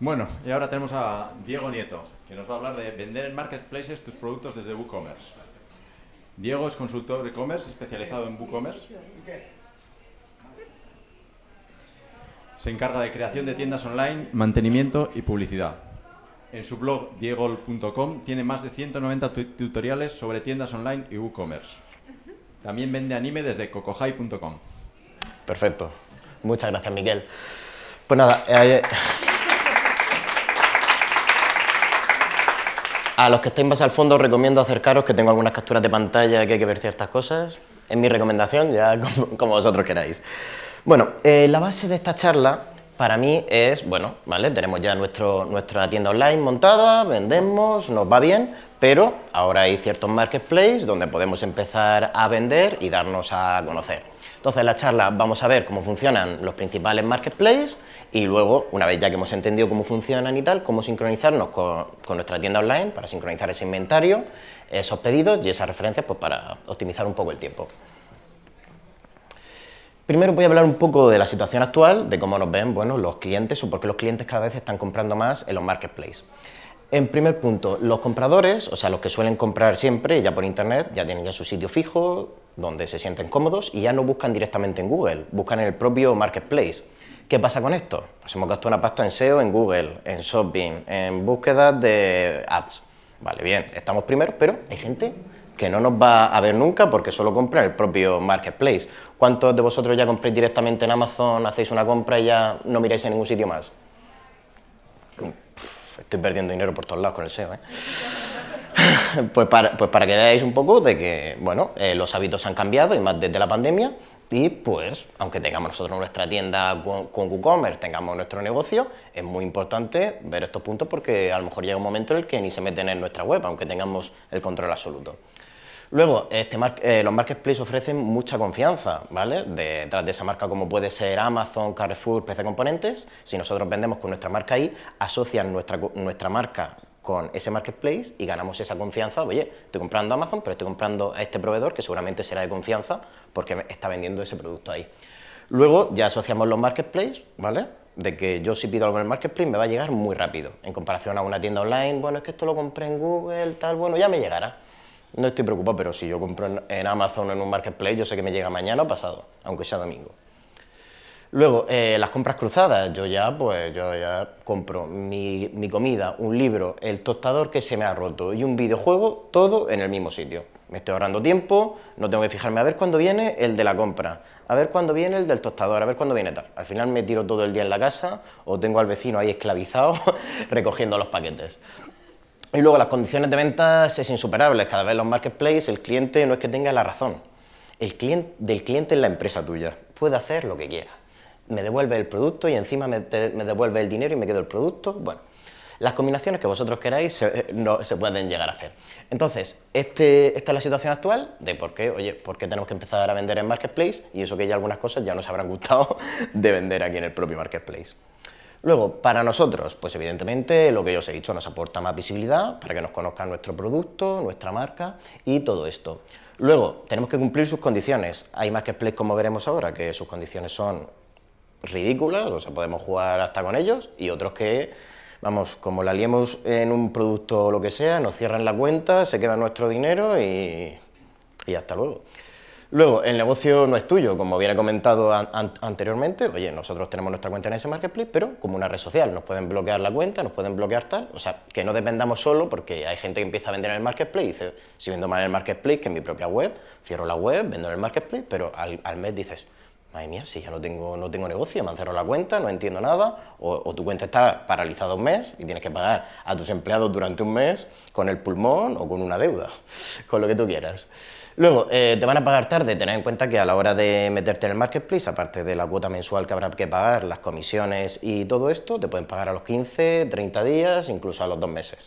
Bueno, y ahora tenemos a Diego Nieto, que nos va a hablar de vender en marketplaces tus productos desde WooCommerce. Diego es consultor de e-commerce especializado en WooCommerce. Se encarga de creación de tiendas online, mantenimiento y publicidad. En su blog diegol.com tiene más de 190 tutoriales sobre tiendas online y WooCommerce. También vende anime desde cocohai.com. Perfecto. Muchas gracias, Miguel. Pues nada, eh, A los que estáis más al fondo os recomiendo acercaros, que tengo algunas capturas de pantalla que hay que ver ciertas cosas. Es mi recomendación, ya como, vosotros queráis. Bueno, eh, la base de esta charla para mí es, bueno, ¿vale? Tenemos ya nuestro, nuestra tienda online montada, vendemos, nos va bien, pero ahora hay ciertos marketplaces donde podemos empezar a vender y darnos a conocer. Entonces, la charla vamos a ver cómo funcionan los principales marketplaces y luego, una vez ya que hemos entendido cómo funcionan y tal, cómo sincronizarnos con, nuestra tienda online para sincronizar ese inventario, esos pedidos y esas referencias pues, para optimizar un poco el tiempo. Primero voy a hablar un poco de la situación actual, de cómo nos ven bueno, los clientes o por qué los clientes cada vez están comprando más en los marketplaces. En primer punto, los compradores, o sea, los que suelen comprar siempre ya por internet, ya tienen ya su sitio fijo, donde se sienten cómodos y ya no buscan directamente en Google, buscan en el propio marketplace. ¿Qué pasa con esto? Pues hemos gastado una pasta en SEO, en Google, en Shopping, en búsquedas de ads. Vale, bien, estamos primeros, pero hay gente que no nos va a ver nunca porque solo compra en el propio marketplace. ¿Cuántos de vosotros ya compréis directamente en Amazon, hacéis una compra y ya no miráis en ningún sitio más? estoy perdiendo dinero por todos lados con el SEO, ¿eh? Pues, pues, para, que veáis un poco de que, bueno, eh, los hábitos han cambiado y más desde la pandemia y pues, aunque tengamos nosotros nuestra tienda con WooCommerce, tengamos nuestro negocio, es muy importante ver estos puntos porque a lo mejor llega un momento en el que ni se meten en nuestra web, aunque tengamos el control absoluto. Luego, este eh, los marketplaces ofrecen mucha confianza, ¿vale? Detrás de esa marca como puede ser Amazon, Carrefour, PC Componentes, si nosotros vendemos con nuestra marca ahí, asocian nuestra, nuestra marca con ese marketplace y ganamos esa confianza. Oye, estoy comprando Amazon, pero estoy comprando a este proveedor que seguramente será de confianza porque está vendiendo ese producto ahí. Luego ya asociamos los marketplaces, ¿vale? De que yo si pido algo en el marketplace me va a llegar muy rápido. En comparación a una tienda online, bueno, es que esto lo compré en Google, tal, bueno, ya me llegará. No estoy preocupado, pero si yo compro en, Amazon o en un marketplace, yo sé que me llega mañana o pasado, aunque sea domingo. Luego, eh, las compras cruzadas. Yo ya, pues, yo ya compro mi, comida, un libro, el tostador que se me ha roto y un videojuego, todo en el mismo sitio. Me estoy ahorrando tiempo, no tengo que fijarme a ver cuándo viene el de la compra, a ver cuándo viene el del tostador, a ver cuándo viene tal. Al final me tiro todo el día en la casa o tengo al vecino ahí esclavizado recogiendo los paquetes. Y luego las condiciones de ventas es insuperables. Cada vez en los marketplaces el cliente no es que tenga la razón. El cliente, del cliente es la empresa tuya. Puede hacer lo que quiera me devuelve el producto y encima me, devuelve el dinero y me quedo el producto. Bueno, las combinaciones que vosotros queráis se, no, se pueden llegar a hacer. Entonces, este, esta es la situación actual de por qué, oye, por qué tenemos que empezar a vender en Marketplace y eso que ya algunas cosas ya nos habrán gustado de vender aquí en el propio Marketplace. Luego, para nosotros, pues evidentemente lo que yo os he dicho nos aporta más visibilidad para que nos conozcan nuestro producto, nuestra marca y todo esto. Luego, tenemos que cumplir sus condiciones. Hay marketplace, como veremos ahora, que sus condiciones son ridículas, o sea, podemos jugar hasta con ellos, y otros que, vamos, como la liemos en un producto o lo que sea, nos cierran la cuenta, se queda nuestro dinero y, y hasta luego. Luego, el negocio no es tuyo, como bien comentado anteriormente, oye, nosotros tenemos nuestra cuenta en ese marketplace, pero como una red social, nos pueden bloquear la cuenta, nos pueden bloquear tal, o sea, que no dependamos solo porque hay gente que empieza a vender en el marketplace y dice, si vendo mal en el marketplace que en mi propia web, cierro la web, vendo en el marketplace, pero al mes dices, madre mía, si ya no tengo, no tengo negocio, me han cerrado la cuenta, no entiendo nada, o, tu cuenta está paralizada un mes y tienes que pagar a tus empleados durante un mes con el pulmón o con una deuda, con lo que tú quieras. Luego, eh, te van a pagar tarde, tened en cuenta que a la hora de meterte en el marketplace, aparte de la cuota mensual que habrá que pagar, las comisiones y todo esto, te pueden pagar a los 15, 30 días, incluso a los dos meses.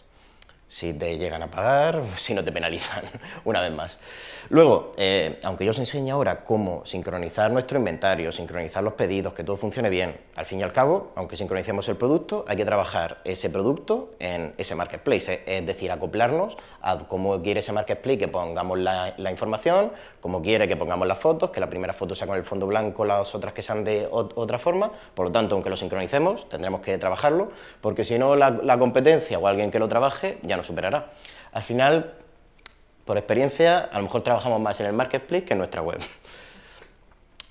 Si te llegan a pagar, si no te penalizan, una vez más. Luego, eh, aunque yo os enseñe ahora cómo sincronizar nuestro inventario, sincronizar los pedidos, que todo funcione bien, al fin y al cabo, aunque sincronicemos el producto, hay que trabajar ese producto en ese marketplace, eh, es decir, acoplarnos a cómo quiere ese marketplace que pongamos la, información, cómo quiere que pongamos las fotos, que la primera foto sea con el fondo blanco, las otras que sean de otra forma, por lo tanto, aunque lo sincronicemos, tendremos que trabajarlo, porque si no la, la competencia o alguien que lo trabaje ya no superará. Al final, por experiencia, a lo mejor trabajamos más en el marketplace que en nuestra web.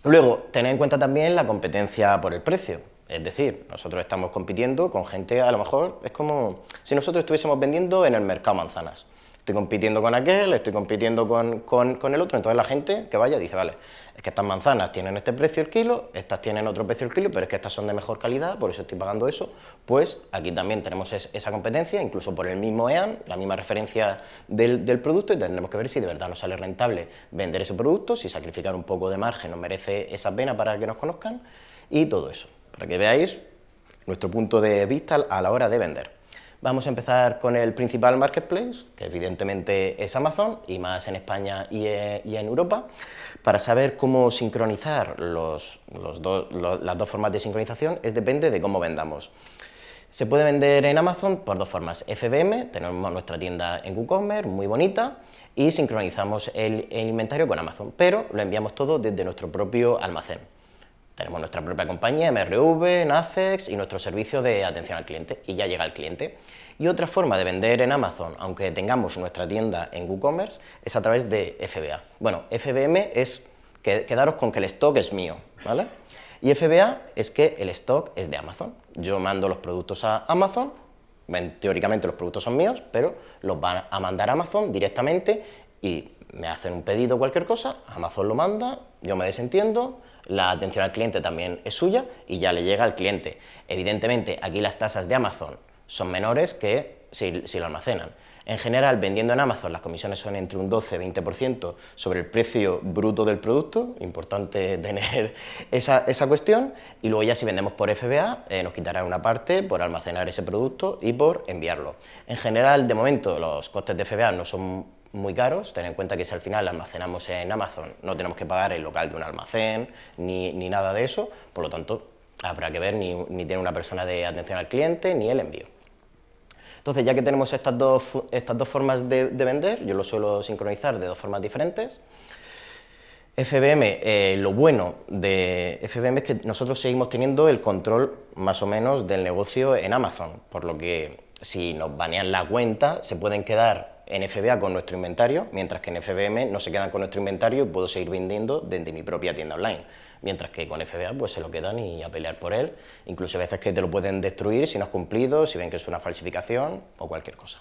Luego, tener en cuenta también la competencia por el precio. Es decir, nosotros estamos compitiendo con gente, a lo mejor es como si nosotros estuviésemos vendiendo en el mercado manzanas. Estoy compitiendo con aquel, estoy compitiendo con, el otro. Entonces la gente que vaya dice, vale, es que estas manzanas tienen este precio el kilo, estas tienen otro precio el kilo, pero es que estas son de mejor calidad, por eso estoy pagando eso. Pues aquí también tenemos esa competencia, incluso por el mismo EAN, la misma referencia del, del producto, y tendremos que ver si de verdad nos sale rentable vender ese producto, si sacrificar un poco de margen nos merece esa pena para que nos conozcan, y todo eso, para que veáis nuestro punto de vista a la hora de vender. Vamos a empezar con el principal marketplace, que evidentemente es Amazon, y más en España y eh, en Europa, para saber cómo sincronizar las dos formas de sincronización, es depende de cómo vendamos. Se puede vender en Amazon por dos formas. FBM, tenemos nuestra tienda en WooCommerce, muy bonita, y sincronizamos el inventario con Amazon, pero lo enviamos todo desde nuestro propio almacén. Tenemos nuestra propia compañía, MRV, Nacex y nuestro servicio de atención al cliente y ya llega el cliente. Y otra forma de vender en Amazon, aunque tengamos nuestra tienda en WooCommerce, es a través de FBA. Bueno, FBM es quedaros con que el stock es mío, ¿vale? Y FBA es que el stock es de Amazon. Yo mando los productos a Amazon, teóricamente los productos son míos, pero los van a mandar a Amazon directamente y me hacen un pedido o cualquier cosa, Amazon lo manda, yo me desentiendo, la atención al cliente también es suya y ya le llega al cliente. Evidentemente, aquí las tasas de Amazon son menores que si, lo almacenan. En general, vendiendo en Amazon, las comisiones son entre un 12 y 20% sobre el precio bruto del producto, importante tener esa, esa cuestión, y luego ya si vendemos por FBA, eh, nos quitarán una parte por almacenar ese producto y por enviarlo. En general, de momento, los costes de FBA no son muy caros, ten en cuenta que si al final almacenamos en Amazon no tenemos que pagar el local de un almacén ni, nada de eso, por lo tanto habrá que ver ni, ni, tiene una persona de atención al cliente ni el envío. Entonces ya que tenemos estas dos, estas dos formas de, vender, yo lo suelo sincronizar de dos formas diferentes, FBM, eh, lo bueno de FBM es que nosotros seguimos teniendo el control más o menos del negocio en Amazon, por lo que si nos banean la cuenta se pueden quedar en FBA con nuestro inventario, mientras que en FBM no se quedan con nuestro inventario y puedo seguir vendiendo desde mi propia tienda online. Mientras que con FBA pues se lo quedan y a pelear por él, incluso a veces que te lo pueden destruir si no has cumplido, si ven que es una falsificación o cualquier cosa.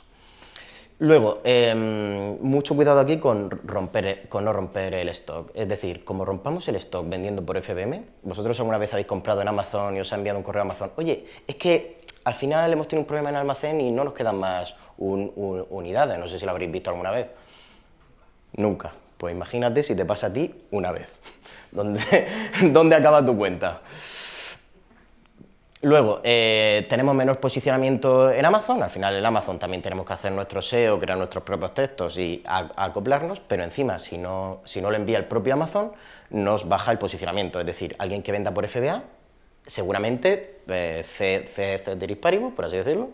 Luego, em, mucho cuidado aquí con, romper, con no romper el stock. Es decir, como rompamos el stock vendiendo por FBM, vosotros alguna vez habéis comprado en Amazon y os ha enviado un correo a Amazon, oye, es que al final hemos tenido un problema en almacén y no nos quedan más unidades. No sé si lo habréis visto alguna vez. Nunca. Pues imagínate si te pasa a ti una vez. ¿Dónde, acaba tu cuenta? Luego, eh, tenemos menos posicionamiento en Amazon, al final en Amazon también tenemos que hacer nuestro SEO, crear nuestros propios textos y acoplarnos, pero encima, si no, si no lo envía el propio Amazon, nos baja el posicionamiento, es decir, alguien que venda por FBA seguramente, eh, C, por así decirlo,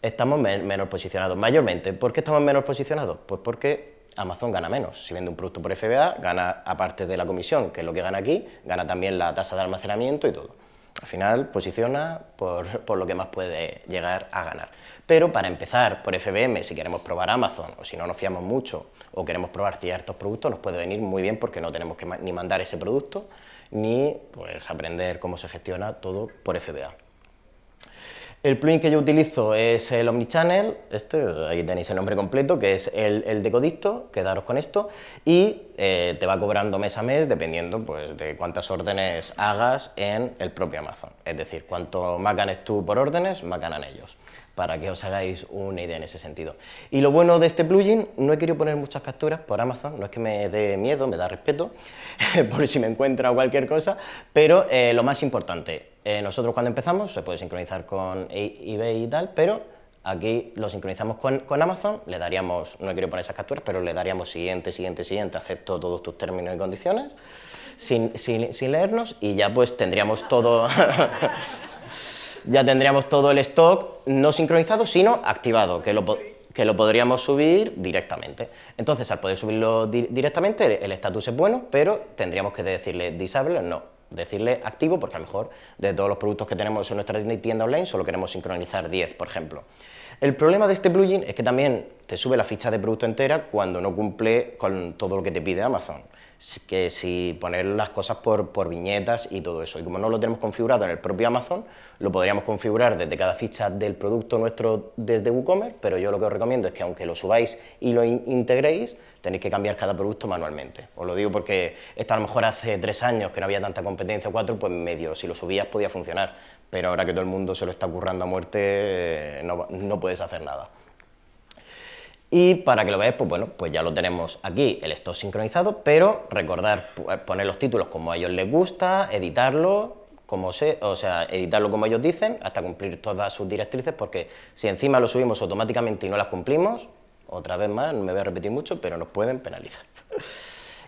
estamos menos posicionados, mayormente. ¿Por qué estamos menos posicionados? Pues porque Amazon gana menos. Si vende un producto por FBA, gana, aparte de la comisión, que es lo que gana aquí, gana también la tasa de almacenamiento y todo. Al final posiciona por, por, lo que más puede llegar a ganar. Pero para empezar por FBM, si queremos probar Amazon o si no nos fiamos mucho o queremos probar ciertos productos, nos puede venir muy bien porque no tenemos que ni mandar ese producto ni pues, aprender cómo se gestiona todo por FBA. El plugin que yo utilizo es el Omnichannel, este, ahí tenéis el nombre completo, que es el, decodisto. decodicto, quedaros con esto, y eh, te va cobrando mes a mes dependiendo pues, de cuántas órdenes hagas en el propio Amazon. Es decir, cuánto más ganes tú por órdenes, más ganan ellos para que os hagáis una idea en ese sentido. Y lo bueno de este plugin, no he querido poner muchas capturas por Amazon, no es que me dé miedo, me da respeto, por si me encuentra cualquier cosa, pero eh, lo más importante, eh, nosotros cuando empezamos se puede sincronizar con e- eBay y tal, pero aquí lo sincronizamos con, Amazon, le daríamos, no he querido poner esas capturas, pero le daríamos siguiente, siguiente, siguiente, acepto todos tus términos y condiciones, sin, sin, sin leernos, y ya pues tendríamos todo... ya tendríamos todo el stock no sincronizado, sino activado, que lo, podríamos subir directamente. Entonces, al poder subirlo directamente, el estatus es bueno, pero tendríamos que decirle disable no. Decirle activo, porque a lo mejor de todos los productos que tenemos en nuestra tienda online solo queremos sincronizar 10, por ejemplo. El problema de este plugin es que también te sube la ficha de producto entera cuando no cumple con todo lo que te pide Amazon que si poner las cosas por, viñetas y todo eso. Y como no lo tenemos configurado en el propio Amazon, lo podríamos configurar desde cada ficha del producto nuestro desde WooCommerce, pero yo lo que os recomiendo es que aunque lo subáis y lo integréis, tenéis que cambiar cada producto manualmente. Os lo digo porque esto a lo mejor hace tres años que no había tanta competencia, cuatro, pues medio, si lo subías podía funcionar, pero ahora que todo el mundo se lo está currando a muerte, eh, no, no puedes hacer nada. Y para que lo veáis, pues bueno, pues ya lo tenemos aquí, el stock sincronizado, pero recordar eh, poner los títulos como a ellos les gusta, editarlo, como o sea, editarlo como ellos dicen, hasta cumplir todas sus directrices, porque si encima lo subimos automáticamente y no las cumplimos, otra vez más, no me voy a repetir mucho, pero nos pueden penalizar.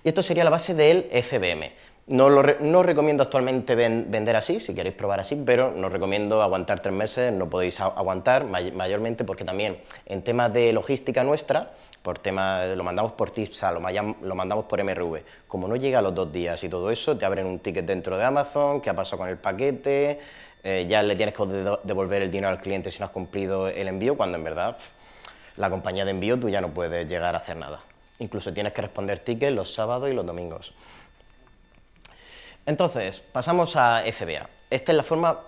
y esto sería la base del FBM. No, lo recomiendo actualmente vender así, si queréis probar así, pero no recomiendo aguantar tres meses, no podéis aguantar mayormente porque también en temas de logística nuestra, por tema, lo mandamos por TIPSA, lo, mandamos por MRV. Como no llega a los dos días y todo eso, te abren un ticket dentro de Amazon, qué ha pasado con el paquete, eh, ya le tienes que devolver el dinero al cliente si no has cumplido el envío, cuando en verdad la compañía de envío tú ya no puedes llegar a hacer nada. Incluso tienes que responder tickets los sábados y los domingos. Entonces, pasamos a FBA. Esta es la forma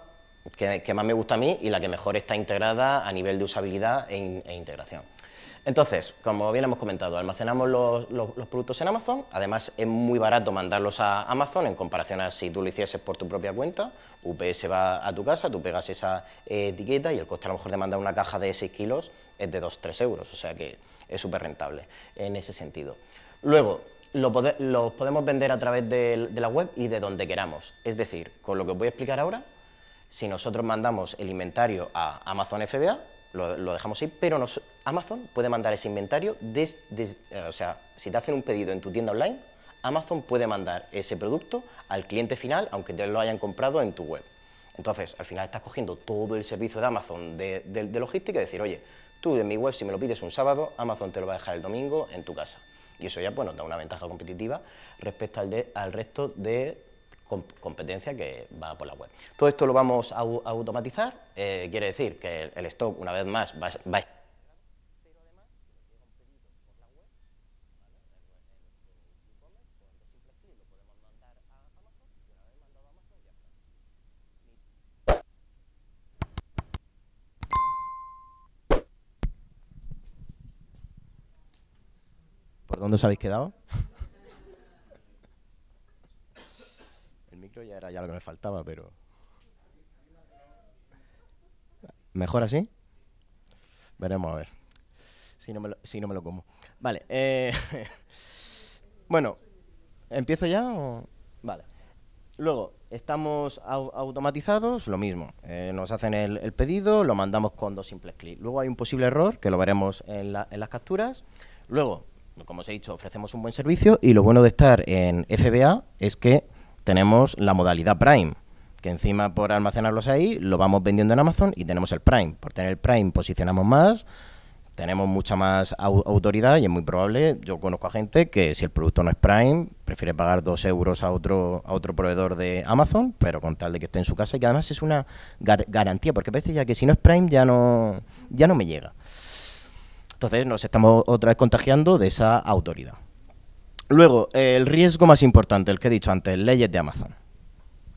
que, más me gusta a mí y la que mejor está integrada a nivel de usabilidad e, e integración. Entonces, como bien hemos comentado, almacenamos los, productos en Amazon, además es muy barato mandarlos a Amazon en comparación a si tú lo hicieses por tu propia cuenta, UPS va a tu casa, tú pegas esa eh, etiqueta y el coste a lo mejor de mandar una caja de 6 kilos es de 2-3 euros, o sea que es súper rentable en ese sentido. Luego, lo los podemos vender a través de, la web y de donde queramos. Es decir, con lo que os voy a explicar ahora, si nosotros mandamos el inventario a Amazon FBA, lo, dejamos ahí, pero nos, Amazon puede mandar ese inventario desde, eh, o sea, si te hacen un pedido en tu tienda online, Amazon puede mandar ese producto al cliente final, aunque te lo hayan comprado en tu web. Entonces, al final estás cogiendo todo el servicio de Amazon de, de logística y decir, oye, tú en mi web si me lo pides un sábado, Amazon te lo va a dejar el domingo en tu casa. Y eso ya pues, nos da una ventaja competitiva respecto al, de, al resto de competencia que va por la web. Todo esto lo vamos a, automatizar, eh, quiere decir que el stock una vez más va a estar ¿Cuándo os habéis quedado? El micro ya era ya lo que me faltaba, pero... ¿Mejor así? Veremos a ver. Si no me lo, si no me lo como. Vale. Eh, bueno, ¿empiezo ya Vale. Luego, estamos automatizados, lo mismo. Eh, nos hacen el, pedido, lo mandamos con dos simples clics. Luego hay un posible error, que lo veremos en las capturas. Luego, como os he dicho, ofrecemos un buen servicio y lo bueno de estar en FBA es que tenemos la modalidad Prime, que encima por almacenarlos ahí lo vamos vendiendo en Amazon y tenemos el Prime. Por tener el Prime posicionamos más, tenemos mucha más autoridad y es muy probable, yo conozco a gente que si el producto no es Prime, prefiere pagar dos euros a otro, a otro proveedor de Amazon, pero con tal de que esté en su casa y que además es una garantía, porque a veces ya que si no es Prime ya no, ya no me llega. Entonces nos estamos otra vez contagiando de esa autoridad. Luego, el riesgo más importante, el que he dicho antes, leyes de Amazon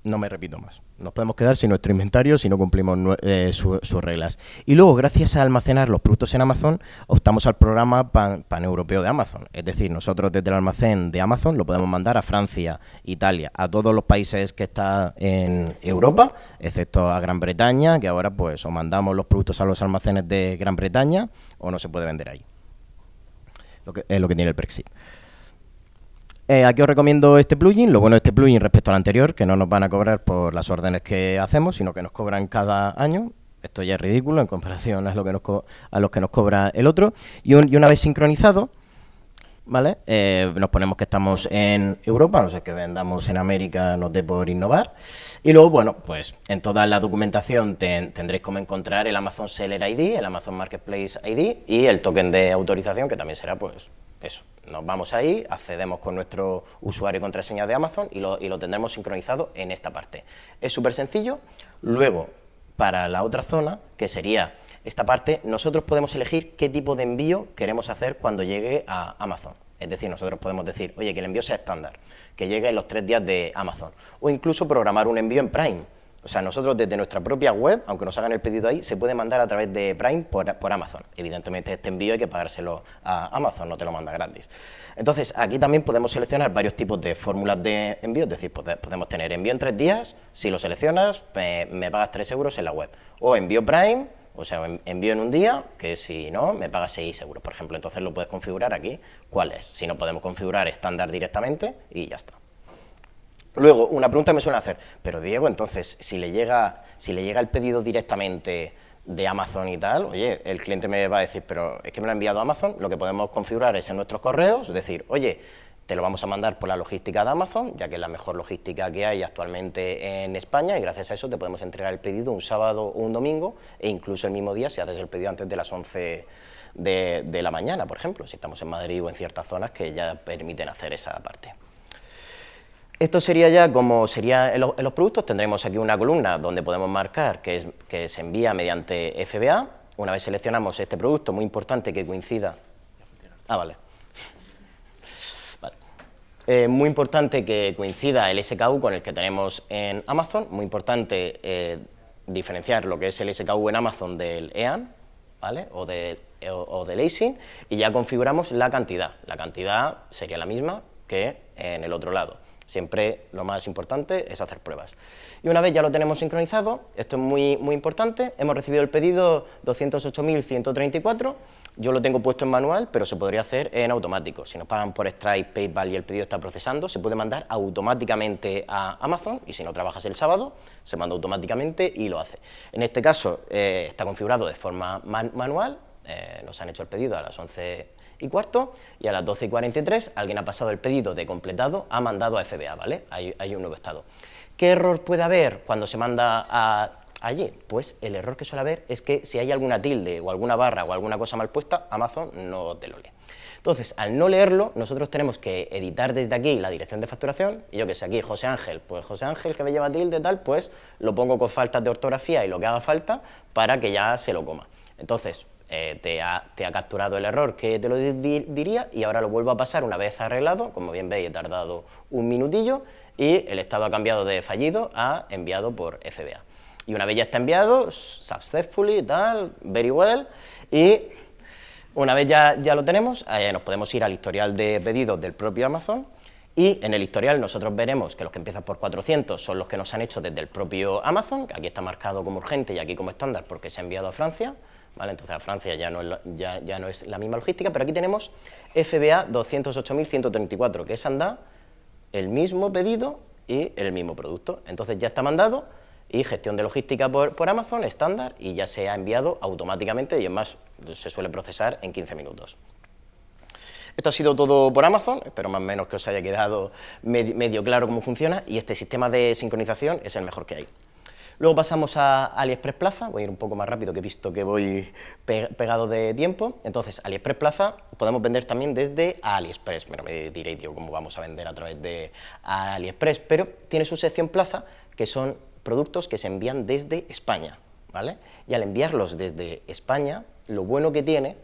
no me repito más. Nos podemos quedar sin nuestro inventario si no cumplimos eh, sus reglas. Y luego, gracias a almacenar los productos en Amazon, optamos al programa pan, paneuropeo de Amazon. Es decir, nosotros desde el almacén de Amazon lo podemos mandar a Francia, Italia, a todos los países que están en Europa, excepto a Gran Bretaña, que ahora pues o mandamos los productos a los almacenes de Gran Bretaña o no se puede vender ahí. Lo es lo que tiene el Brexit. Eh, aquí os recomiendo este plugin. Lo bueno de este plugin respecto al anterior, que no nos van a cobrar por las órdenes que hacemos, sino que nos cobran cada año. Esto ya es ridículo en comparación a, lo que nos a los que nos cobra el otro. Y, una vez sincronizado, ¿vale? Eh, nos ponemos que estamos en Europa, no sé que vendamos en América, nos dé por innovar. Y luego, bueno, pues en toda la documentación tendréis cómo encontrar el Amazon Seller ID, el Amazon Marketplace ID y el token de autorización, que también será pues eso nos vamos ahí, accedemos con nuestro usuario y contraseña de Amazon y lo, y lo tendremos sincronizado en esta parte. Es súper sencillo. Luego, para la otra zona, que sería esta parte, nosotros podemos elegir qué tipo de envío queremos hacer cuando llegue a Amazon. Es decir, nosotros podemos decir, oye, que el envío sea estándar, que llegue en los tres días de Amazon. O incluso programar un envío en Prime, o sea, nosotros desde nuestra propia web, aunque nos hagan el pedido ahí, se puede mandar a través de Prime por, Amazon. Evidentemente este envío hay que pagárselo a Amazon, no te lo manda gratis. Entonces, aquí también podemos seleccionar varios tipos de fórmulas de envío, es decir, pues, podemos tener envío en tres días, si lo seleccionas, me, pagas tres euros en la web. O envío Prime, o sea, envío en un día, que si no, me pagas seis euros, por ejemplo. Entonces lo puedes configurar aquí, cuál es. Si no, podemos configurar estándar directamente y ya está. Luego, una pregunta me suelen hacer, pero Diego, entonces, si le llega, si le llega el pedido directamente de Amazon y tal, oye, el cliente me va a decir, pero es que me lo ha enviado Amazon, lo que podemos configurar es en nuestros correos, es decir, oye, te lo vamos a mandar por la logística de Amazon, ya que es la mejor logística que hay actualmente en España y gracias a eso te podemos entregar el pedido un sábado o un domingo e incluso el mismo día si haces el pedido antes de las 11 de la mañana, por ejemplo, si estamos en Madrid o en ciertas zonas que ya permiten hacer esa parte. Esto sería ya como sería los, productos, tendremos aquí una columna donde podemos marcar que, se envía mediante FBA. Una vez seleccionamos este producto, muy importante que coincida... Ah, vale. Eh, muy importante que coincida el SKU con el que tenemos en Amazon, muy importante eh, diferenciar lo que es el SKU en Amazon del EAN ¿vale? o, o del ASIN y ya configuramos la cantidad. La cantidad sería la misma que en el otro lado. Siempre lo más importante es hacer pruebas. Y una vez ya lo tenemos sincronizado, esto es muy, muy importante, hemos recibido el pedido 208.134, yo lo tengo puesto en manual, pero se podría hacer en automático. Si nos pagan por Stripe, PayPal y el pedido está procesando, se puede mandar automáticamente a Amazon y si no trabajas el sábado, se manda automáticamente y lo hace. En este caso eh, está configurado de forma manual, eh, nos han hecho el pedido a las 11 y cuarto y a las 12 y 43 alguien ha pasado el pedido de completado, ha mandado a FBA, ¿vale? Hay, hay un nuevo estado. ¿Qué error puede haber cuando se manda a allí? Pues el error que suele haber es que si hay alguna tilde o alguna barra o alguna cosa mal puesta, Amazon no te lo lee. Entonces, al no leerlo, nosotros tenemos que editar desde aquí la dirección de facturación, y yo que sé, aquí José Ángel, pues José Ángel que me lleva tilde tal, pues lo pongo con faltas de ortografía y lo que haga falta para que ya se lo coma. Entonces, eh, te, ha, capturado el error que te lo diría y ahora lo vuelvo a pasar una vez arreglado, como bien veis he tardado un minutillo y el estado ha cambiado de fallido a enviado por FBA. Y una vez ya está enviado, successfully, tal, very well, y una vez ya, ya lo tenemos, eh, nos podemos ir al historial de pedidos del propio Amazon y en el historial nosotros veremos que los que empiezan por 400 son los que nos han hecho desde el propio Amazon, aquí está marcado como urgente y aquí como estándar porque se ha enviado a Francia, entonces a Francia ya no, es la, misma logística, pero aquí tenemos FBA 208.134, que es anda el mismo pedido y el mismo producto. Entonces ya está mandado y gestión de logística por, por Amazon estándar y ya se ha enviado automáticamente y es más, se suele procesar en 15 minutos. Esto ha sido todo por Amazon, espero más o menos que os haya quedado medio claro cómo funciona y este sistema de sincronización es el mejor que hay. Luego pasamos a AliExpress Plaza, voy a ir un poco más rápido que he visto que voy pegado de tiempo. Entonces, AliExpress Plaza podemos vender también desde AliExpress. Bueno, me diréis, ¿cómo vamos a vender a través de AliExpress? Pero tiene su sección Plaza, que son productos que se envían desde España, ¿vale? Y al enviarlos desde España, lo bueno que tiene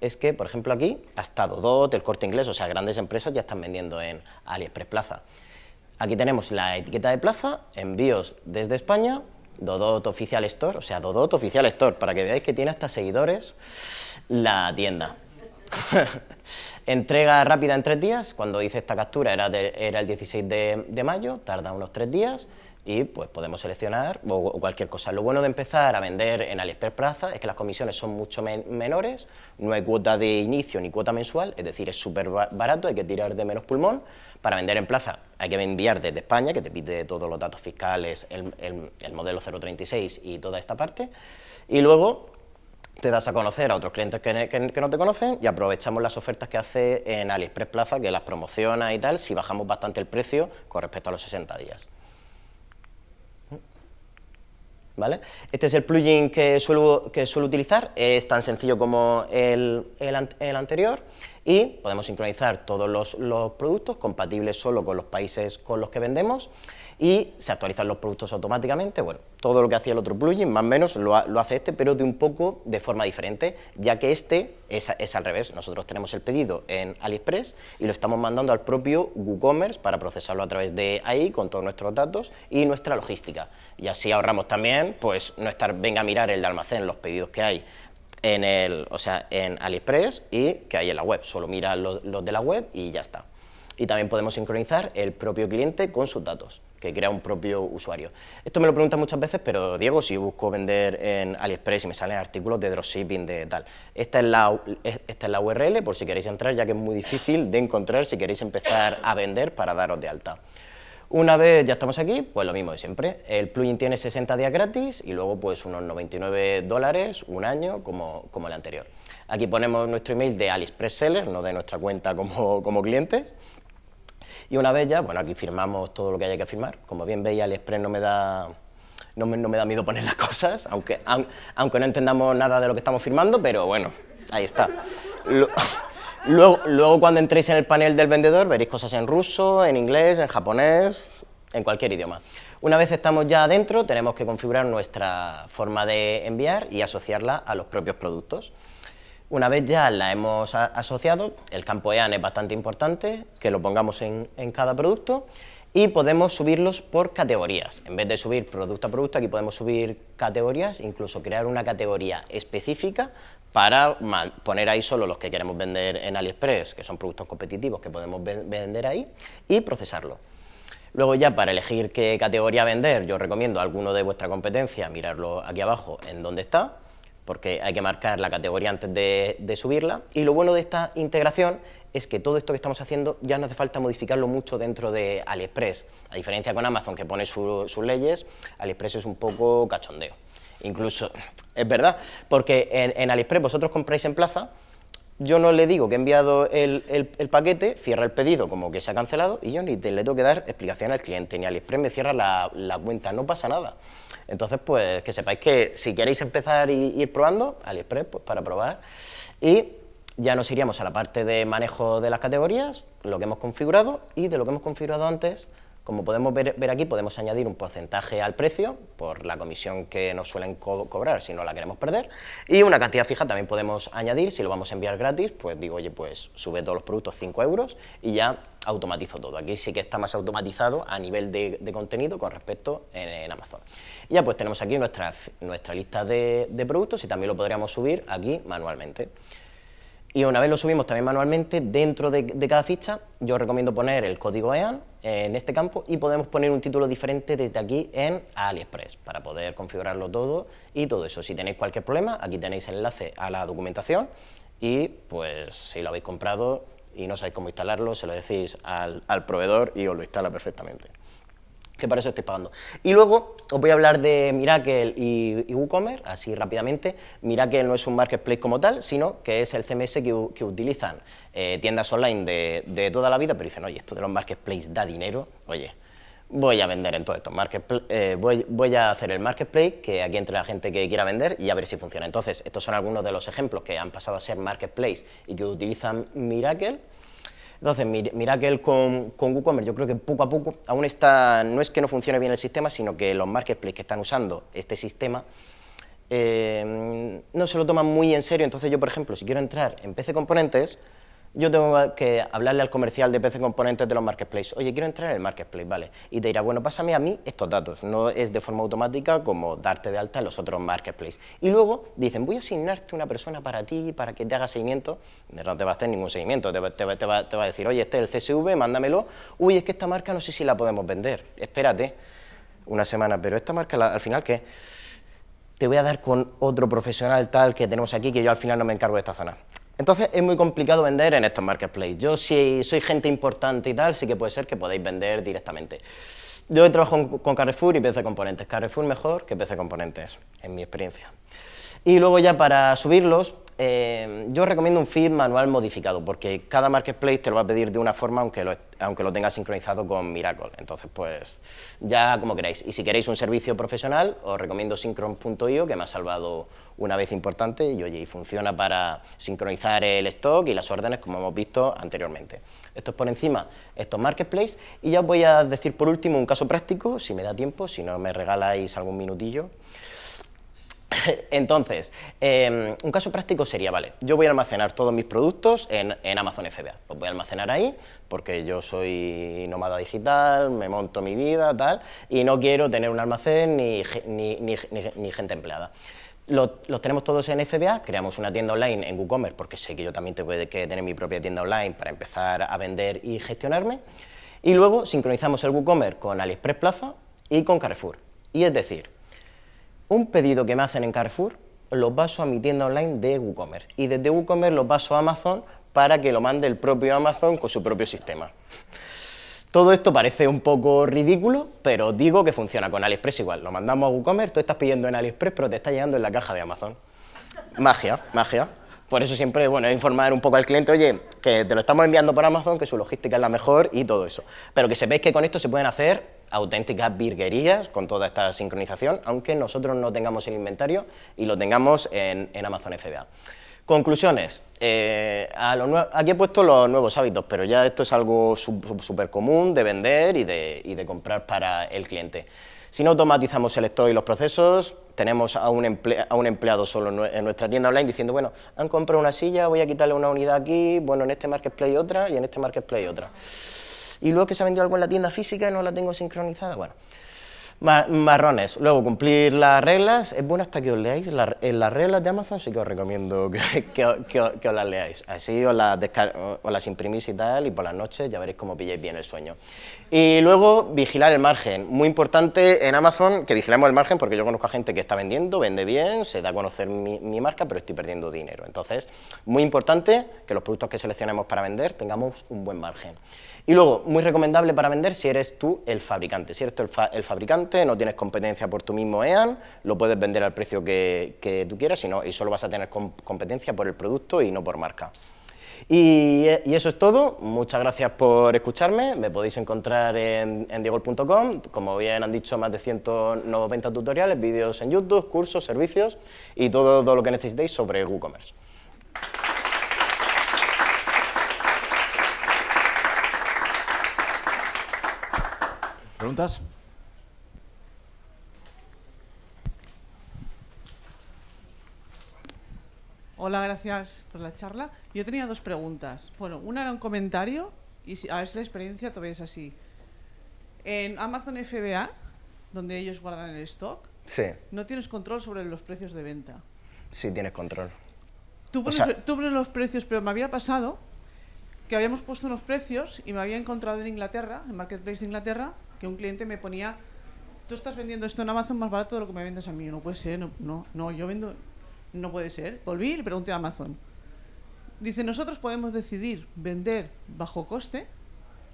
es que, por ejemplo, aquí, ha estado DOT, el Corte Inglés, o sea, grandes empresas ya están vendiendo en AliExpress Plaza. Aquí tenemos la etiqueta de plaza, envíos desde España, Dodot Oficial Store, o sea, Dodot Oficial Store, para que veáis que tiene hasta seguidores la tienda. Entrega rápida en tres días, cuando hice esta captura era, el 16 de, mayo, tarda unos tres días y pues podemos seleccionar cualquier cosa. Lo bueno de empezar a vender en AliExpress Plaza es que las comisiones son mucho menores, no hay cuota de inicio ni cuota mensual, es decir, es súper barato, hay que tirar de menos pulmón para vender en plaza hay que enviar desde España, que te pide todos los datos fiscales, el, modelo 036 y toda esta parte. Y luego te das a conocer a otros clientes que, no te conocen y aprovechamos las ofertas que hace en AliExpress Plaza, que las promociona y tal, si bajamos bastante el precio con respecto a los 60 días. ¿Vale? Este es el plugin que suelo, que utilizar, es tan sencillo como el anterior y podemos sincronizar todos los, productos compatibles solo con los países con los que vendemos y se actualizan los productos automáticamente. Bueno, todo lo que hacía el otro plugin, más o menos, lo, hace este, pero de un poco de forma diferente, ya que este es, es, al revés. Nosotros tenemos el pedido en AliExpress y lo estamos mandando al propio WooCommerce para procesarlo a través de ahí con todos nuestros datos y nuestra logística. Y así ahorramos también, pues, no estar, venga a mirar el de almacén, los pedidos que hay en o sea, en AliExpress y que hay en la web. Solo mira los, de la web y ya está. Y también podemos sincronizar el propio cliente con sus datos, que crea un propio usuario. Esto me lo preguntan muchas veces, pero Diego, si busco vender en AliExpress y me salen artículos de dropshipping, de tal. esta es la URL por si queréis entrar, ya que es muy difícil de encontrar si queréis empezar a vender para daros de alta. Una vez ya estamos aquí, pues lo mismo de siempre. El plugin tiene 60 días gratis y luego pues unos 99 dólares, un año, como, como el anterior. Aquí ponemos nuestro email de AliExpress Seller, no de nuestra cuenta como, como clientes. Y una vez ya, bueno, aquí firmamos todo lo que haya que firmar. Como bien veis, AliExpress no me da, da miedo poner las cosas, aunque, aunque no entendamos nada de lo que estamos firmando, pero bueno, ahí está. Luego, cuando entréis en el panel del vendedor veréis cosas en ruso, en inglés, en japonés, en cualquier idioma. Una vez estamos ya adentro, tenemos que configurar nuestra forma de enviar y asociarla a los propios productos. Una vez ya la hemos asociado, el campo EAN e es bastante importante, que lo pongamos en cada producto, y podemos subirlos por categorías. En vez de subir producto a producto, aquí podemos subir categorías, incluso crear una categoría específica para poner ahí solo los que queremos vender en AliExpress, que son productos competitivos que podemos vender ahí, y procesarlo. Luego ya para elegir qué categoría vender, yo recomiendo a alguno de vuestra competencia, mirarlo aquí abajo en dónde está, porque hay que marcar la categoría antes de, de subirla. Y lo bueno de esta integración es que todo esto que estamos haciendo ya no hace falta modificarlo mucho dentro de AliExpress. A diferencia con Amazon, que pone sus leyes, AliExpress es un poco cachondeo. Incluso, es verdad, porque en, AliExpress vosotros compráis en plaza, yo no le digo que he enviado el, paquete, cierra el pedido como que se ha cancelado y yo ni te, le tengo que dar explicación al cliente, ni AliExpress me cierra la, cuenta, no pasa nada. Entonces, pues que sepáis que si queréis empezar y ir probando, AliExpress, pues para probar. Y ya nos iríamos a la parte de manejo de las categorías, lo que hemos configurado y de lo que hemos configurado antes, como podemos ver, aquí, podemos añadir un porcentaje al precio por la comisión que nos suelen cobrar si no la queremos perder y una cantidad fija también podemos añadir, si lo vamos a enviar gratis, pues digo, oye, pues sube todos los productos 5 euros y ya automatizo todo. Aquí sí que está más automatizado a nivel de, contenido con respecto en, Amazon. ya pues tenemos aquí nuestra, nuestra lista de productos y también lo podríamos subir aquí manualmente. Y una vez lo subimos también manualmente, dentro de, cada ficha, yo recomiendo poner el código EAN en este campo y podemos poner un título diferente desde aquí en AliExpress para poder configurarlo todo y todo eso. Si tenéis cualquier problema, aquí tenéis el enlace a la documentación y pues si lo habéis comprado y no sabéis cómo instalarlo, se lo decís al, al proveedor y os lo instala perfectamente que para eso estoy pagando. Y luego os voy a hablar de Miracle y, WooCommerce, así rápidamente. Miracle no es un marketplace como tal, sino que es el CMS que, utilizan eh, tiendas online de, toda la vida, pero dicen, oye, esto de los marketplaces da dinero, oye, voy a vender en todo esto eh, voy, a hacer el marketplace, que aquí entre la gente que quiera vender y a ver si funciona. Entonces, estos son algunos de los ejemplos que han pasado a ser marketplace y que utilizan Miracle. Entonces, mira que él con, con, WooCommerce, yo creo que poco a poco, aún está, no es que no funcione bien el sistema, sino que los marketplaces que están usando este sistema eh, no se lo toman muy en serio. Entonces, yo, por ejemplo, si quiero entrar en PC Componentes, yo tengo que hablarle al comercial de PC Componentes de los marketplaces, oye, quiero entrar en el marketplace, vale, y te dirá, bueno, pásame a mí estos datos, no es de forma automática como darte de alta en los otros marketplaces. Y luego dicen, voy a asignarte una persona para ti, para que te haga seguimiento, no te va a hacer ningún seguimiento, te, va, a decir, oye, este es el CSV, mándamelo, uy, es que esta marca no sé si la podemos vender, espérate una semana, pero esta marca al final qué te voy a dar con otro profesional tal que tenemos aquí, que yo al final no me encargo de esta zona. Entonces es muy complicado vender en estos marketplaces. Yo si soy gente importante y tal, sí que puede ser que podáis vender directamente. Yo he trabajado con Carrefour y PC Componentes. Carrefour mejor que PC Componentes, en mi experiencia. Y luego ya para subirlos, yo eh, yo recomiendo un feed manual modificado, porque cada marketplace te lo va a pedir de una forma, aunque lo, aunque lo tengas sincronizado con Miracle. Entonces, pues ya como queráis. Y si queréis un servicio profesional, os recomiendo synchron.io, que me ha salvado una vez importante, y oye, funciona para sincronizar el stock y las órdenes, como hemos visto anteriormente. Esto es por encima, estos marketplaces Y ya os voy a decir por último un caso práctico, si me da tiempo, si no me regaláis algún minutillo. Entonces, em, un caso práctico sería, vale, yo voy a almacenar todos mis productos en, Amazon FBA, los voy a almacenar ahí porque yo soy nómada digital, me monto mi vida, tal, y no quiero tener un almacén ni, gente empleada. los, tenemos todos en FBA, creamos una tienda online en WooCommerce, porque sé que yo también tengo que tener mi propia tienda online para empezar a vender y gestionarme, y luego sincronizamos el WooCommerce con AliExpress Plaza y con Carrefour. Y es decir, un pedido que me hacen en Carrefour, lo paso a mi tienda online de WooCommerce. Y desde WooCommerce lo paso a Amazon para que lo mande el propio Amazon con su propio sistema. Todo esto parece un poco ridículo, pero digo que funciona con AliExpress igual. Lo mandamos a WooCommerce, tú estás pidiendo en AliExpress, pero te está llegando en la caja de Amazon. Magia, magia. Por eso siempre, bueno, informar un poco al cliente, oye, que te lo estamos enviando por Amazon, que su logística es la mejor y todo eso. Pero que sepáis que con esto se pueden hacer auténticas virguerías con toda esta sincronización, aunque nosotros no tengamos el inventario y lo tengamos en, en Amazon FBA. Conclusiones. Eh, aquí he puesto los nuevos hábitos, pero ya esto es algo súper común de vender y de, y de comprar para el cliente. Si no automatizamos el stock y los procesos, tenemos a un, a un empleado solo en nuestra tienda online diciendo, bueno, han comprado una silla, voy a quitarle una unidad aquí, bueno, en este marketplace otra y en este marketplace otra y luego que se ha vendido algo en la tienda física y no la tengo sincronizada. Bueno, marrones. Luego, cumplir las reglas. Es bueno hasta que os leáis en las reglas de Amazon, sí que os recomiendo que, os las leáis. Así os las, imprimís y tal, y por las noches ya veréis cómo pilláis bien el sueño. Y luego, vigilar el margen. Muy importante en Amazon que vigilemos el margen, porque yo conozco a gente que está vendiendo, vende bien, se da a conocer mi, mi marca, pero estoy perdiendo dinero. Entonces, muy importante que los productos que seleccionemos para vender tengamos un buen margen. Y luego, muy recomendable para vender si eres tú el fabricante. Si eres tú el, fabricante, no tienes competencia por tu mismo EAN, lo puedes vender al precio que, tú quieras sino, y solo vas a tener competencia por el producto y no por marca. Y, eso es todo, muchas gracias por escucharme, me podéis encontrar en, Diego.com. diegol.com, como bien han dicho, más de 190 tutoriales, vídeos en YouTube, cursos, servicios y todo, todo lo que necesitéis sobre WooCommerce. ¿Preguntas? Hola, gracias por la charla. Yo tenía dos preguntas. Bueno, una era un comentario y a ver si la experiencia todavía es así. En Amazon FBA, donde ellos guardan el stock, no tienes control sobre los precios de venta. Sí, tienes control. Tú pones, tú pones los precios, pero me había pasado que habíamos puesto unos precios y me había encontrado en Inglaterra, en Marketplace de Inglaterra, que un cliente me ponía, tú estás vendiendo esto en Amazon más barato de lo que me vendes a mí. No puede ser, no, no, no yo vendo, no puede ser. Volví y le pregunté a Amazon. Dice, nosotros podemos decidir vender bajo coste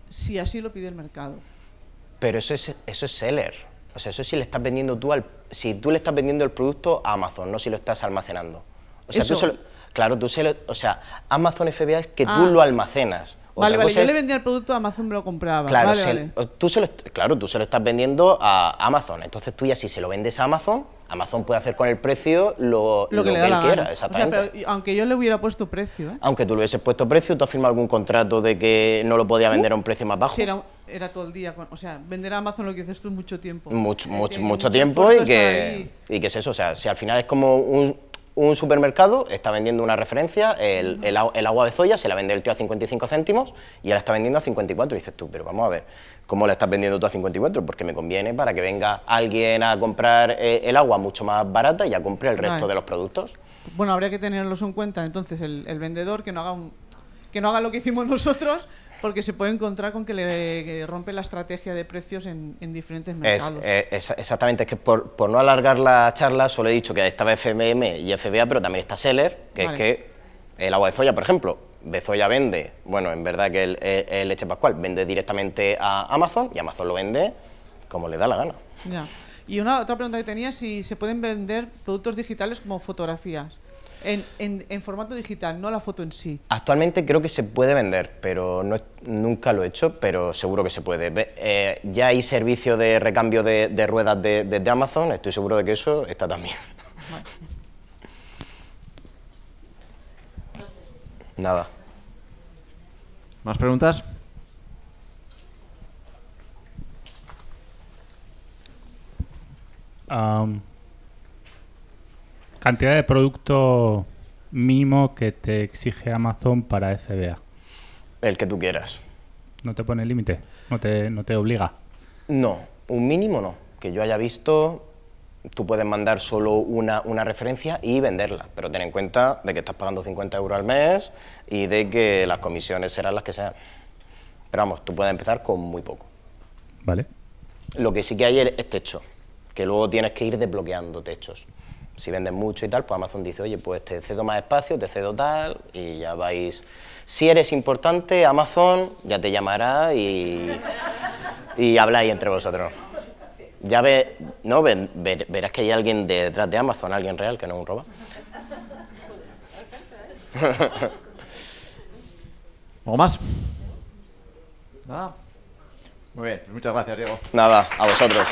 si así lo pide el mercado. Pero eso es, eso es seller. O sea, eso si le estás vendiendo tú al, si tú le estás vendiendo el producto a Amazon, no si lo estás almacenando. O sea, claro, tú se lo, o sea, Amazon FBA es que tú ah. lo almacenas vale, vale, yo le vendía el producto a Amazon, me lo compraba. Claro, Tú se lo, estás vendiendo a Amazon. Entonces tú ya si se lo vendes a Amazon, Amazon puede hacer con el precio lo, que, le él quiera, exactamente. aunque yo le hubiera puesto precio. ¿eh? Aunque tú le hubieses puesto precio, ¿tú has firmado algún contrato de que no lo podía uh, vender a un precio más bajo? Si era, todo el día. o sea, vender a Amazon lo que dices tú es mucho tiempo. Mucho, eh, eh, mucho, mucho, tiempo y que, y que es eso. O sea, si al final es como un, un supermercado está vendiendo una referencia, el, agua de soya se la vende el tío a 55 céntimos y la está vendiendo a 54. dices tú, pero vamos a ver, ¿cómo la estás vendiendo tú a 54? Porque me conviene para que venga alguien a comprar eh, el agua mucho más barata y ya compre el resto de los productos. Bueno, habría que tenerlos en cuenta entonces el, vendedor, que no haga un, que no haga lo que hicimos nosotros, porque se puede encontrar con que le rompe la estrategia de precios en, diferentes mercados. Eh, exactamente, es que por, no alargar la charla, solo he dicho que estaba FMM y FBA, pero también está Seller, que es que el agua de Zoya, por ejemplo, Bezoya vende, bueno, en verdad que el, Leche Pascual vende directamente a Amazon y Amazon lo vende como le da la gana. Ya. Y una otra pregunta que tenía, si se pueden vender productos digitales como fotografías. En, formato digital, no la foto en sí. Actualmente creo que se puede vender, pero no, nunca lo he hecho, pero seguro que se puede. Eh, ya hay servicio de recambio de, ruedas desde de, Amazon, estoy seguro de que eso está también. Nada. ¿Más preguntas? Um, Cantidad de producto mínimo que te exige Amazon para FBA. El que tú quieras. ¿No te pone límite? ¿No te, ¿No te obliga? No, un mínimo no. Que yo haya visto, tú puedes mandar solo una, una, referencia y venderla, pero ten en cuenta de que estás pagando 50 euros al mes y de que las comisiones serán las que sean. Pero vamos, tú puedes empezar con muy poco. Vale. Lo que sí que hay es techo, este que luego tienes que ir desbloqueando techos si vendes mucho y tal, pues Amazon dice, oye, pues te cedo más espacio, te cedo tal, y ya vais. Si eres importante, Amazon ya te llamará y, y habláis entre vosotros. Ya ve, no, verás que hay alguien detrás de Amazon, alguien real, que no es un robo. ¿Algo más? Nada. Muy bien, pues muchas gracias, Diego. Nada, a vosotros.